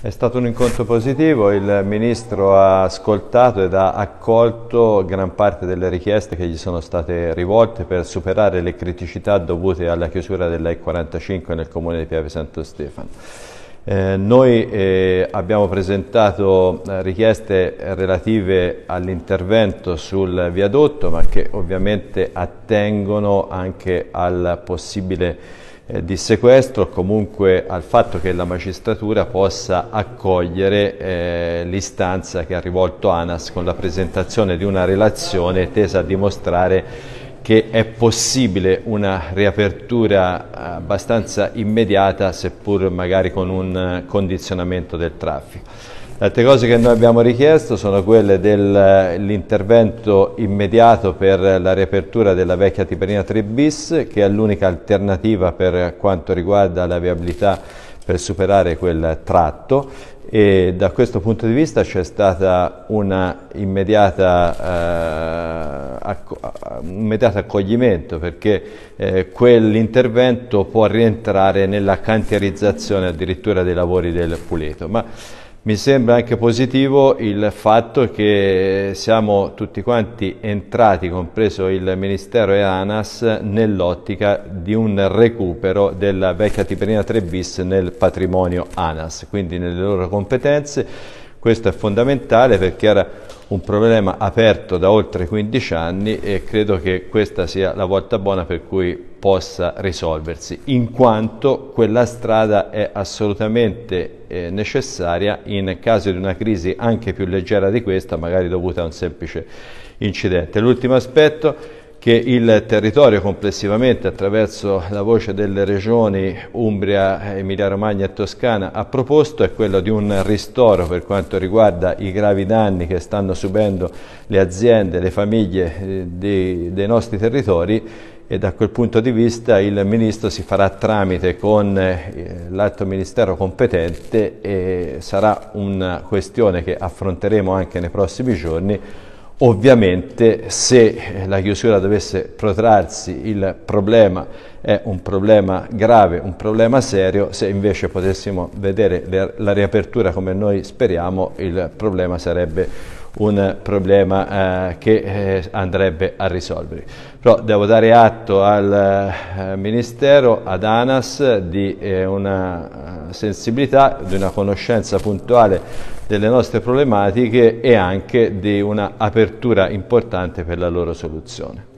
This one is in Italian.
È stato un incontro positivo, il Ministro ha ascoltato ed ha accolto gran parte delle richieste che gli sono state rivolte per superare le criticità dovute alla chiusura delle 45 nel Comune di Piave Santo Stefano. Eh, noi eh, abbiamo presentato eh, richieste relative all'intervento sul viadotto ma che ovviamente attengono anche al possibile eh, di sequestro, comunque al fatto che la magistratura possa accogliere eh, l'istanza che ha rivolto ANAS con la presentazione di una relazione tesa a dimostrare che è possibile una riapertura eh, abbastanza immediata, seppur magari con un eh, condizionamento del traffico. Le altre cose che noi abbiamo richiesto sono quelle dell'intervento immediato per la riapertura della vecchia Tiberina 3 bis, che è l'unica alternativa per quanto riguarda la viabilità per superare quel tratto e da questo punto di vista c'è stata una immediata, eh, un immediato accoglimento perché eh, quell'intervento può rientrare nella cantierizzazione addirittura dei lavori del Puleto. Ma mi sembra anche positivo il fatto che siamo tutti quanti entrati, compreso il Ministero e ANAS, nell'ottica di un recupero della vecchia Tiberina 3 bis nel patrimonio ANAS, quindi nelle loro competenze questo è fondamentale perché era un problema aperto da oltre 15 anni e credo che questa sia la volta buona per cui possa risolversi, in quanto quella strada è assolutamente eh, necessaria in caso di una crisi anche più leggera di questa, magari dovuta a un semplice incidente. L'ultimo aspetto che il territorio complessivamente attraverso la voce delle regioni Umbria, Emilia Romagna e Toscana ha proposto è quello di un ristoro per quanto riguarda i gravi danni che stanno subendo le aziende, le famiglie eh, dei, dei nostri territori e da quel punto di vista il Ministro si farà tramite con eh, l'alto Ministero competente e sarà una questione che affronteremo anche nei prossimi giorni Ovviamente se la chiusura dovesse protrarsi il problema è un problema grave, un problema serio, se invece potessimo vedere la riapertura come noi speriamo il problema sarebbe un problema eh, che eh, andrebbe a risolvere. Però devo dare atto al eh, Ministero, ad ANAS, di eh, una eh, sensibilità, di una conoscenza puntuale delle nostre problematiche e anche di un'apertura importante per la loro soluzione.